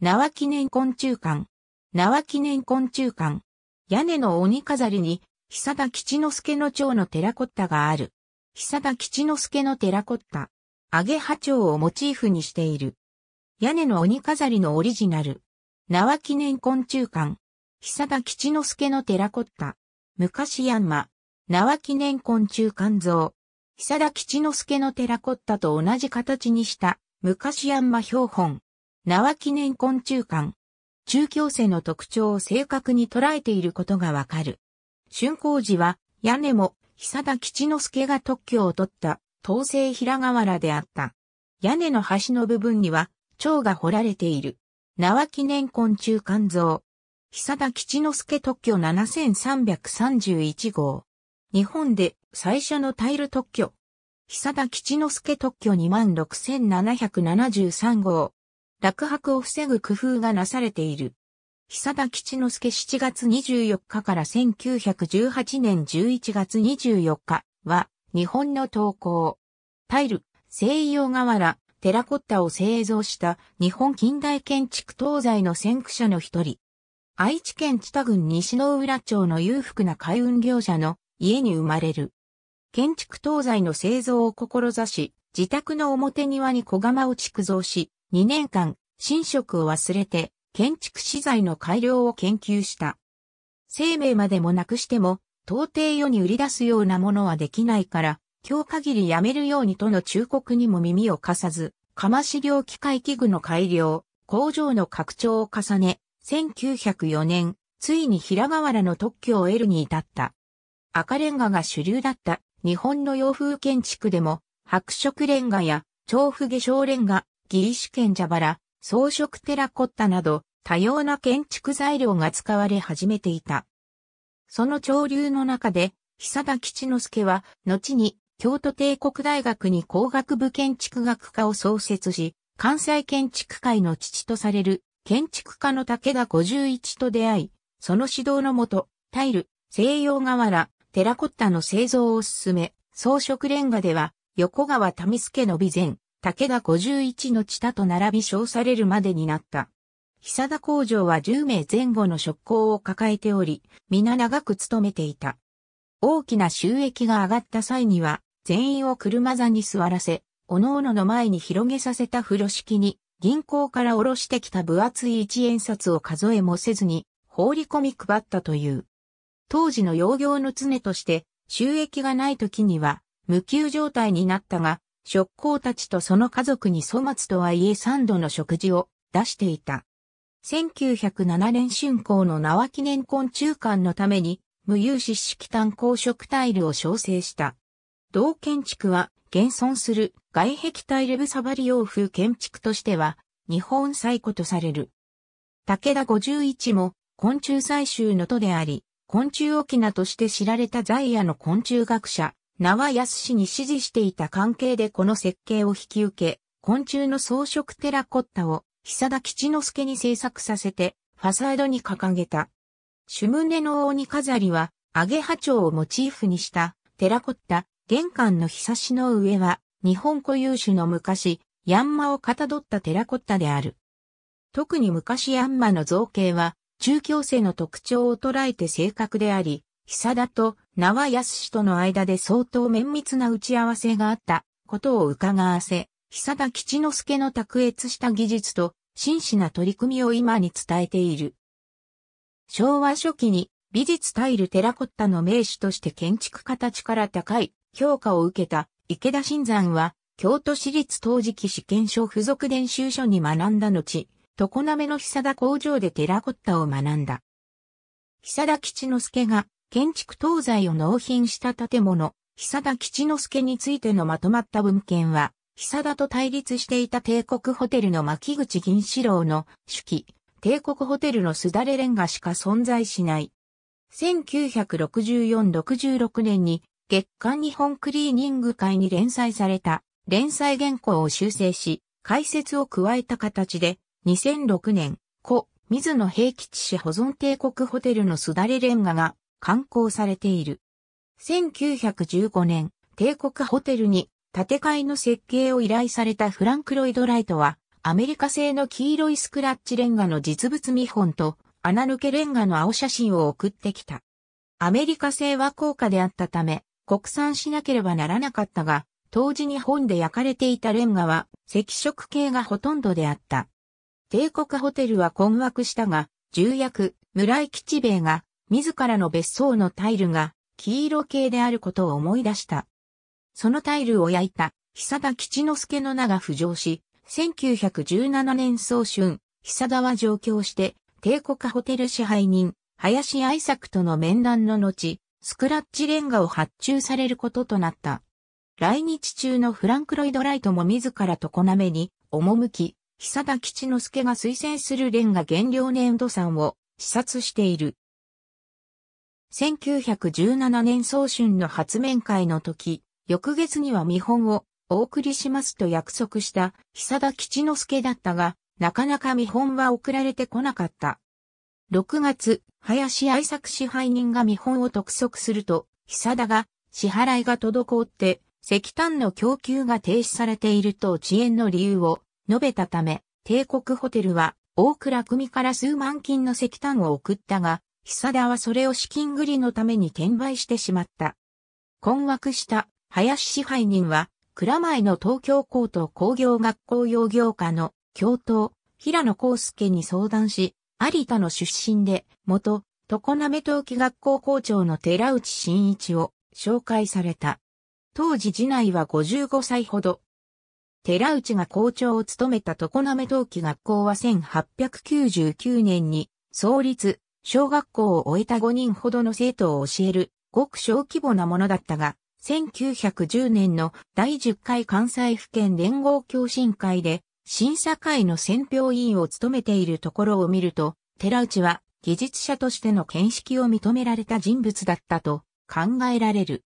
縄記念昆虫館。縄記念昆虫館。屋根の鬼飾りに、久田吉之助の蝶のテラコッタがある。久田吉之助のテラコッタ。アゲハ蝶をモチーフにしている。屋根の鬼飾りのオリジナル。縄記念昆虫館。久田吉之助のテラコッタ。昔ヤンマ。縄記念昆虫館像。久田吉之助のテラコッタと同じ形にした、昔ヤンマ標本。縄記念昆虫館。中京生の特徴を正確に捉えていることがわかる。春光寺は、屋根も、久田吉之助が特許を取った、東西平瓦であった。屋根の端の部分には、蝶が彫られている。縄記念昆虫館像。久田吉之助特許7331号。日本で最初のタイル特許。久田吉之助特許26773号。落泊を防ぐ工夫がなされている。久田吉之助7月24日から1918年11月24日は日本の投稿。タイル、西洋瓦、テラコッタを製造した日本近代建築東西の先駆者の一人。愛知県知多郡西の浦町の裕福な海運業者の家に生まれる。建築東西の製造を志し、自宅の表庭に小釜を築造し、2年間、寝食を忘れて、建築資材の改良を研究した。生命までもなくしても、到底世に売り出すようなものはできないから、今日限りやめるようにとの忠告にも耳を貸さず、釜資料機械器具の改良、工場の拡張を重ね、1904年、ついに平河原の特許を得るに至った。赤レンガが主流だった日本の洋風建築でも、白色レンガや調布化粧レンガ、ギリシュ県蛇腹、装飾テラコッタなど、多様な建築材料が使われ始めていた。その潮流の中で、久田吉之助は、後に京都帝国大学に工学部建築学科を創設し、関西建築界の父とされる建築家の武田51一と出会い、その指導のもと、タイル、西洋瓦、テラコッタの製造を進め、装飾レンガでは、横川民助の備前、武田51の地田と並び称されるまでになった。久田工場は10名前後の職工を抱えており、皆長く勤めていた。大きな収益が上がった際には、全員を車座に座らせ、各々の前に広げさせた風呂敷に、銀行から下ろしてきた分厚い一円札を数えもせずに、放り込み配ったという。当時の養業の常として、収益がない時には、無給状態になったが、職工たちとその家族に粗末とはいえ3度の食事を出していた。1907年春光の縄記念昆虫館のために、無有志式炭鉱食タイルを調整した。同建築は、現存する外壁タイルブサバリ洋風建築としては、日本最古とされる。武田51も、昆虫採集の都であり、昆虫沖縄として知られた在野の昆虫学者、名は安氏に支持していた関係でこの設計を引き受け、昆虫の装飾テラコッタを久田吉之助に制作させて、ファサードに掲げた。主胸の鬼飾りは、アゲハチョウをモチーフにしたテラコッタ、玄関のひさしの上は、日本固有種の昔、ヤンマをかたどったテラコッタである。特に昔ヤンマの造形は、中京世の特徴を捉えて正確であり、久田と縄安氏との間で相当綿密な打ち合わせがあったことを伺わせ、久田吉之助の卓越した技術と真摯な取り組みを今に伝えている。昭和初期に美術タイルテラコッタの名手として建築家たちから高い評価を受けた池田新山は京都市立陶磁器試験所附属練習所に学んだ後、常滑の久田工場でテラコッタを学んだ。久田吉之助が建築東西を納品した建物、久田吉之助についてのまとまった文献は、久田と対立していた帝国ホテルの牧口銀四郎の手記、帝国ホテルのすだれレンガしか存在しない。1964-66年に月刊日本クリーニング会に連載された連載原稿を修正し、解説を加えた形で2006年、古、水野平吉市保存帝国ホテルのすだれレンガが刊行されている。1915年、帝国ホテルに建て替えの設計を依頼されたフランク・ロイド・ライトは、アメリカ製の黄色いスクラッチレンガの実物見本と、穴抜けレンガの青写真を送ってきた。アメリカ製は高価であったため、国産しなければならなかったが、当時日本で焼かれていたレンガは赤色系がほとんどであった。帝国ホテルは困惑したが、重役、村井吉兵衛が自らの別荘のタイルが黄色系であることを思い出した。そのタイルを焼いた、久田吉之助の名が浮上し、1917年早春、久田は上京して、帝国ホテル支配人、林愛作との面談の後、スクラッチレンガを発注されることとなった。来日中のフランク・ロイド・ライトも自ら常滑に赴き、久田吉之助が推薦するレンガ原料年度産を視察している。1917年早春の発面会の時、翌月には見本をお送りしますと約束した久田吉之助だったが、なかなか見本は送られてこなかった。6月、林愛作支配人が見本を督促すると、久田が支払いが滞って、石炭の供給が停止されていると遅延の理由を述べたため、帝国ホテルは大倉組から数万金の石炭を送ったが、久田はそれを資金繰りのために転売してしまった。困惑した林支配人は、蔵前の東京高等工業学校用業科の教頭、平野康介に相談し、有田の出身で、元、常滑陶器学校校長の寺内真一を紹介された。当時次内は55歳ほど。寺内が校長を務めた常滑陶器学校は1899年に創立、小学校を終えた5人ほどの生徒を教える、ごく小規模なものだったが、1910年の第10回関西府県連合共進会で、審査会の選評委員を務めているところを見ると、寺内は技術者としての見識を認められた人物だったと考えられる。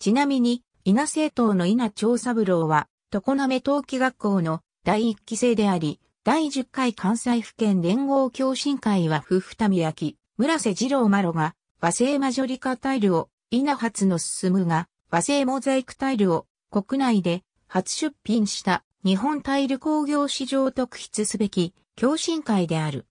ちなみに、稲政党の稲長三郎は、常滑陶器学校の第一期生であり、第10回関西府県連合共進会は夫婦民焼き、村瀬二郎マロが、和製マジョリカタイルを、稲発の進むが、和製モザイクタイルを、国内で初出品した日本タイル工業市場特筆すべき共進会である。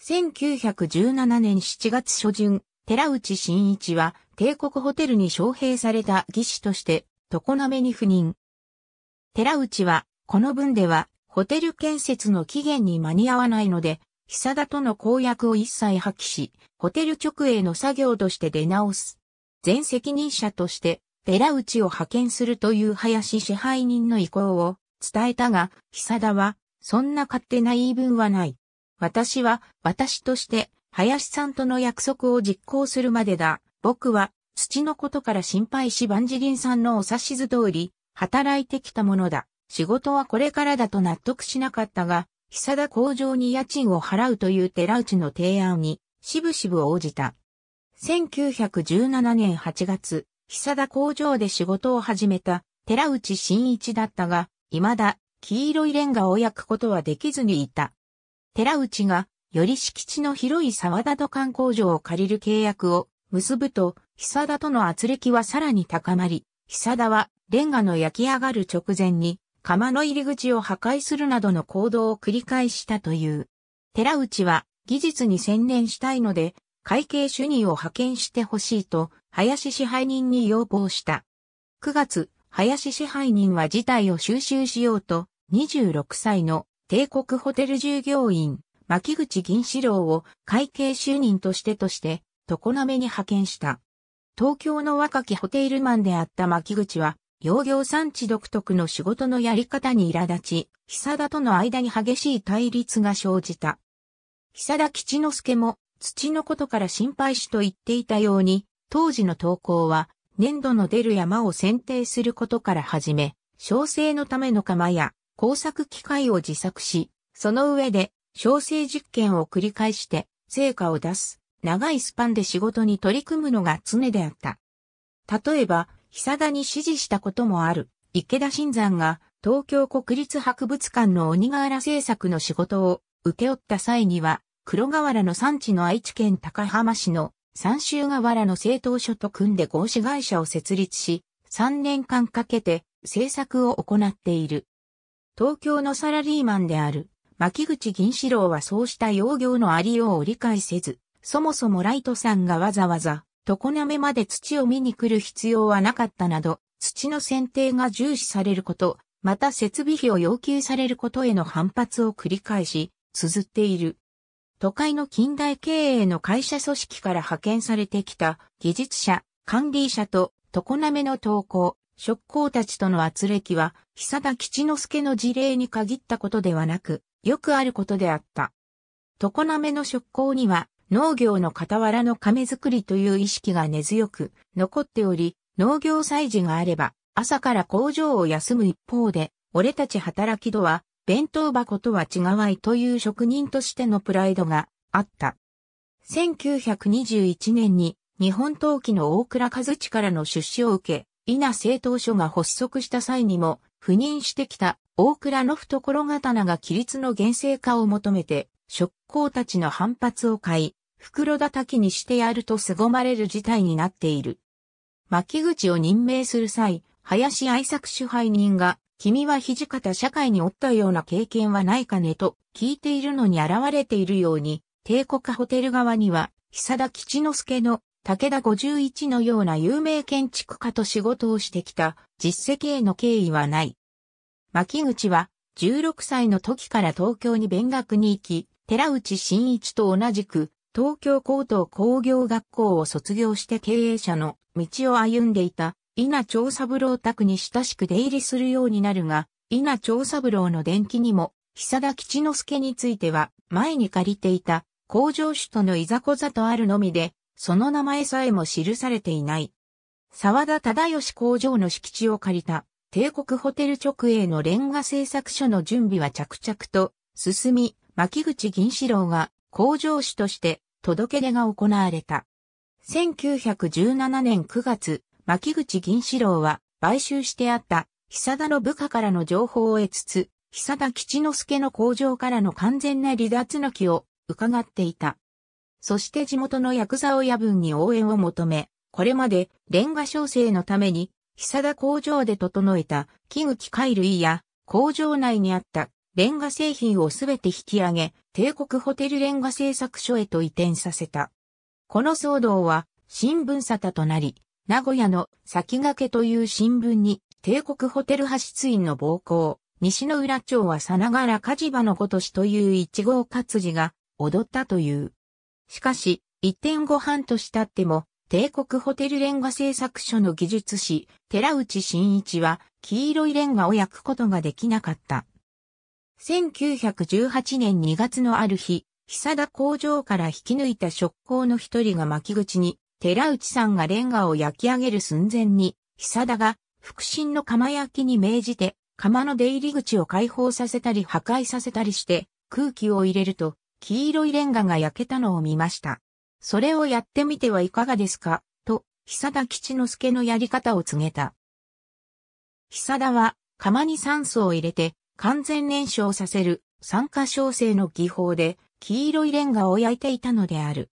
1917年7月初旬、寺内真一は帝国ホテルに招聘された技師として、常滑に赴任。寺内は、この文では、ホテル建設の期限に間に合わないので、久田との公約を一切破棄し、ホテル直営の作業として出直す。全責任者として、寺内を派遣するという林支配人の意向を伝えたが、久田は、そんな勝手な言い分はない。私は、私として、林さんとの約束を実行するまでだ。僕は、土のことから心配し万事林さんのお指図通り、働いてきたものだ。仕事はこれからだと納得しなかったが、久田工場に家賃を払うという寺内の提案に、しぶしぶ応じた。1917年8月、久田工場で仕事を始めた寺内真一だったが、未だ黄色いレンガを焼くことはできずにいた。寺内がより敷地の広い沢田土管工場を借りる契約を結ぶと、久田との圧力はさらに高まり、久田はレンガの焼き上がる直前に釜の入り口を破壊するなどの行動を繰り返したという。寺内は技術に専念したいので、会計主任を派遣してほしいと、林支配人に要望した。9月、林支配人は事態を収集しようと、26歳の帝国ホテル従業員、牧口銀四郎を会計主任としてとして、常滑に派遣した。東京の若きホテイルマンであった牧口は、洋業産地独特の仕事のやり方に苛立ち、久田との間に激しい対立が生じた。久田吉之助も土のことから心配しと言っていたように、当時の投稿は粘土の出る山を選定することから始め、小生のための窯や工作機械を自作し、その上で小生実験を繰り返して成果を出す長いスパンで仕事に取り組むのが常であった。例えば、久田に指示したこともある、池田新山が東京国立博物館の鬼瓦制作の仕事を請け負った際には、黒瓦の産地の愛知県高浜市の三州瓦の製陶所と組んで合資会社を設立し、3年間かけて制作を行っている。東京のサラリーマンである牧口銀四郎はそうした養業のありようを理解せず、そもそもライトさんがわざわざ常滑まで土を見に来る必要はなかったなど、土の選定が重視されること、また設備費を要求されることへの反発を繰り返し、綴っている。都会の近代経営の会社組織から派遣されてきた技術者、管理者と常滑の投稿、職工たちとの圧力は、久田吉之助の事例に限ったことではなく、よくあることであった。常滑の職工には、農業の傍らの亀作りという意識が根強く残っており、農業祭事があれば朝から工場を休む一方で、俺たち働き度は弁当箱とは違わいという職人としてのプライドがあった。1921年に日本陶器の大倉和地からの出資を受け、稲政党所が発足した際にも赴任してきた大倉の懐刀が規律の厳正化を求めて職工たちの反発を買い、袋叩きにしてやると凄まれる事態になっている。牧口を任命する際、林愛作主配人が、君は土方社会におったような経験はないかねと聞いているのに現れているように、帝国ホテル側には、久田吉之助の武田51のような有名建築家と仕事をしてきた実績への敬意はない。牧口は16歳の時から東京に勉学に行き、寺内真一と同じく、東京高等工業学校を卒業して経営者の道を歩んでいた、稲長三郎宅に親しく出入りするようになるが、稲長三郎の伝記にも、久田吉之助については、前に借りていた、工場主とのいざこざとあるのみで、その名前さえも記されていない。沢田忠義工場の敷地を借りた、帝国ホテル直営のレンガ製作所の準備は着々と進み、牧口銀四郎が工場主として届け出が行われた。1917年9月、牧口銀四郎は買収してあった久田の部下からの情報を得つつ、久田吉之助の工場からの完全な離脱の気を伺っていた。そして地元のヤクザ親分に応援を求め、これまでレンガ小生のために久田工場で整えた木口海類や工場内にあったレンガ製品をすべて引き上げ、帝国ホテルレンガ製作所へと移転させた。この騒動は、新聞沙汰となり、名古屋の先駆けという新聞に、帝国ホテル派出員の暴行、西の浦町はさながら火事場のことしという一号活字が踊ったという。しかし、一点5半年経っても、帝国ホテルレンガ製作所の技術士、寺内真一は、黄色いレンガを焼くことができなかった。1918年2月のある日、久田工場から引き抜いた職工の一人が巻口に、寺内さんがレンガを焼き上げる寸前に、久田が、腹心の釜焼きに命じて、釜の出入り口を開放させたり破壊させたりして、空気を入れると、黄色いレンガが焼けたのを見ました。それをやってみてはいかがですかと、久田吉之助のやり方を告げた。久田は、釜に酸素を入れて、完全燃焼させる酸化焼成の技法で黄色いレンガを焼いていたのである。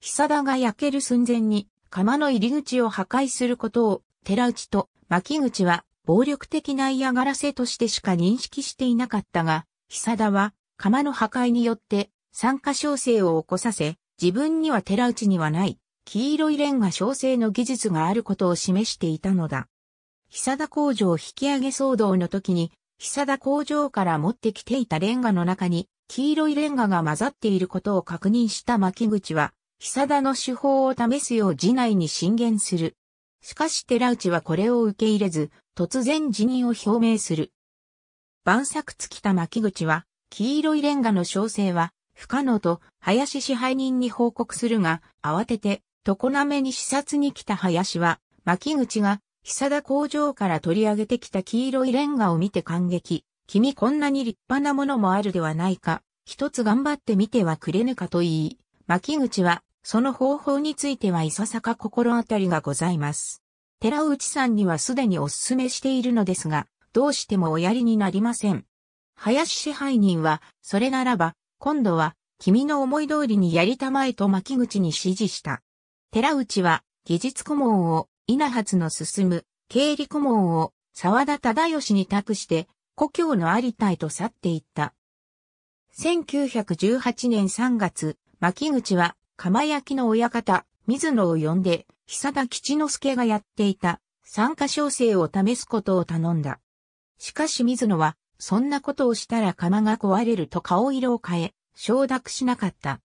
久田が焼ける寸前に釜の入り口を破壊することを寺内と牧口は暴力的な嫌がらせとしてしか認識していなかったが、久田は釜の破壊によって酸化焼成を起こさせ、自分には寺内にはない黄色いレンガ焼成の技術があることを示していたのだ。久田工場引き上げ騒動の時に久田工場から持ってきていたレンガの中に黄色いレンガが混ざっていることを確認した牧口は、久田の手法を試すよう次内に進言する。しかし寺内はこれを受け入れず、突然辞任を表明する。晩作尽きた牧口は、黄色いレンガの調整は不可能と林支配人に報告するが、慌てて常滑に視察に来た林は、牧口が久田工場から取り上げてきた黄色いレンガを見て感激。君こんなに立派なものもあるではないか。一つ頑張ってみてはくれぬかと言い、牧口は、その方法についてはいささか心当たりがございます。寺内さんにはすでにお勧めしているのですが、どうしてもおやりになりません。林支配人は、それならば、今度は、君の思い通りにやりたまえと牧口に指示した。寺内は、技術顧問を稲発の進む、経理顧問を沢田忠義に託して、故郷の有田へと去っていった。1918年3月、牧口は、釜焼きの親方、水野を呼んで、久田吉之助がやっていた、参加調整を試すことを頼んだ。しかし水野は、そんなことをしたら釜が壊れると顔色を変え、承諾しなかった。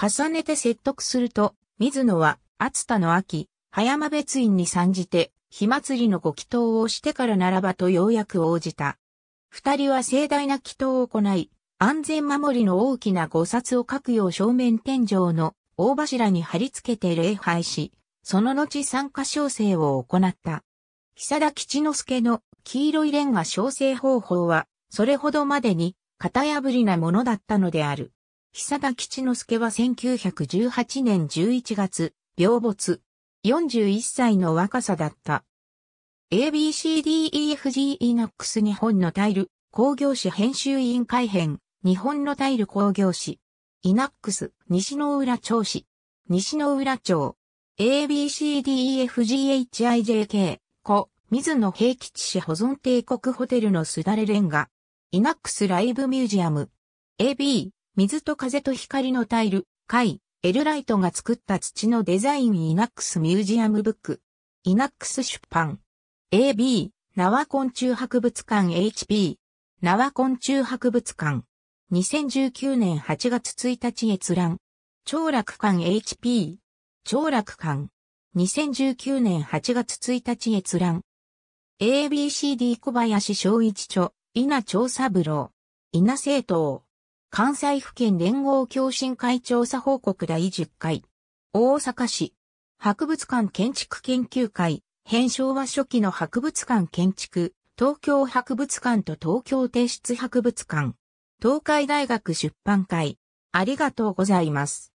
重ねて説得すると、水野は、熱田の秋、葉山別院に参じて、火祭りのご祈祷をしてからならばとようやく応じた。二人は盛大な祈祷を行い、安全守りの大きな五冊をくよう正面天井の大柱に貼り付けて礼拝し、その後参加調整を行った。久田吉之助の黄色いレンガ調整方法は、それほどまでに型破りなものだったのである。久田吉之助は1918年11月、病没、41歳の若さだった。a b c d e f g e n ク x 日本のタイル工業誌編集委員会編日本のタイル工業誌イナックス西の浦町市西の浦町 ABCDEFGHIJK 子水野平吉市保存帝国ホテルのすだれレンガイナックスライブミュージアム AB 水と風と光のタイル、会エルライトが作った土のデザインイナックスミュージアムブック。イナックス出版。AB、縄昆虫博物館 HP。縄昆虫博物館。2019年8月1日閲覧。長楽館 HP。長楽館。2019年8月1日閲覧。ABCD 小林昭一著、稲長三郎。稲政党。関西府県連合共進会調査報告第10回。大阪市。博物館建築研究会。編昭和初期の博物館建築。東京博物館と東京帝室博物館。東海大学出版会。ありがとうございます。